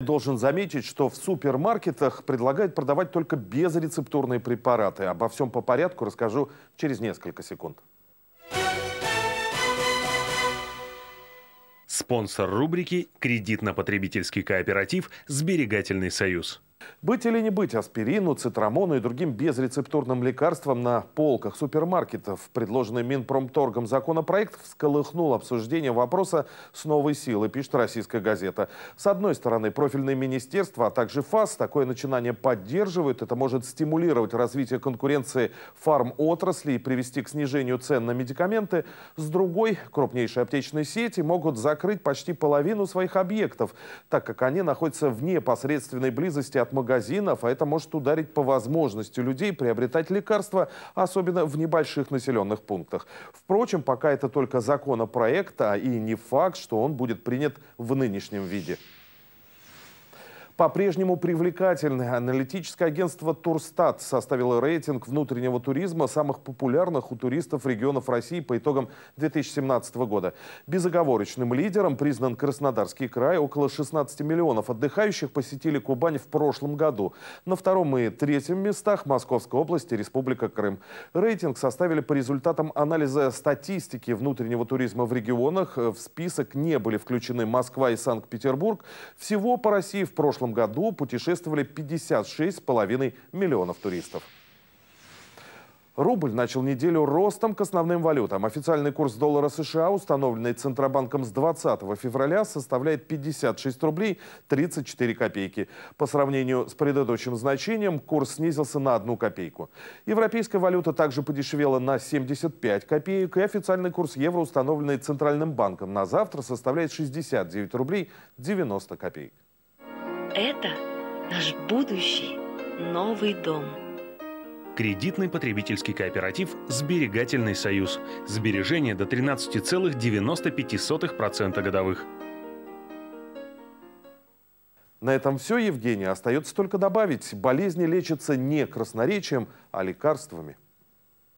Должен заметить, что в супермаркетах предлагают продавать только безрецептурные препараты. Обо всем по порядку расскажу через несколько секунд. Спонсор рубрики «Кредитно-потребительский кооператив «Сберегательный союз». Быть или не быть аспирину, цитрамону и другим безрецептурным лекарствам на полках супермаркетов. Предложенный Минпромторгом законопроект всколыхнул обсуждение вопроса с новой силой, пишет российская газета. С одной стороны, профильные министерства, а также ФАС такое начинание поддерживают. Это может стимулировать развитие конкуренции фарм-отрасли и привести к снижению цен на медикаменты. С другой, крупнейшие аптечные сети могут закрыть почти половину своих объектов, так как они находятся в непосредственной близости от ряд магазинов, а это может ударить по возможности людей приобретать лекарства, особенно в небольших населенных пунктах. Впрочем, пока это только законопроект, а и не факт, что он будет принят в нынешнем виде по-прежнему привлекательны. Аналитическое агентство «Турстат» составило рейтинг внутреннего туризма самых популярных у туристов регионов России по итогам 2017 года. Безоговорочным лидером признан Краснодарский край. Около 16 миллионов отдыхающих посетили Кубань в прошлом году. На втором и третьем местах Московская область и Республика Крым. Рейтинг составили по результатам анализа статистики внутреннего туризма в регионах. В список не были включены Москва и Санкт-Петербург. Всего по России в прошлом прошлом году путешествовали 56,5 миллионов туристов. Рубль начал неделю ростом к основным валютам. Официальный курс доллара США, установленный Центробанком с 20 февраля, составляет 56 рублей 34 копейки. По сравнению с предыдущим значением, курс снизился на 1 копейку. Европейская валюта также подешевела на 75 копеек, и официальный курс евро, установленный Центральным банком на завтра, составляет 69 рублей 90 копеек это наш будущий новый дом. Кредитный потребительский кооператив «Сберегательный союз». Сбережение до 13,95% годовых. На этом все, Евгений. Остается только добавить. Болезни лечатся не красноречием, а лекарствами.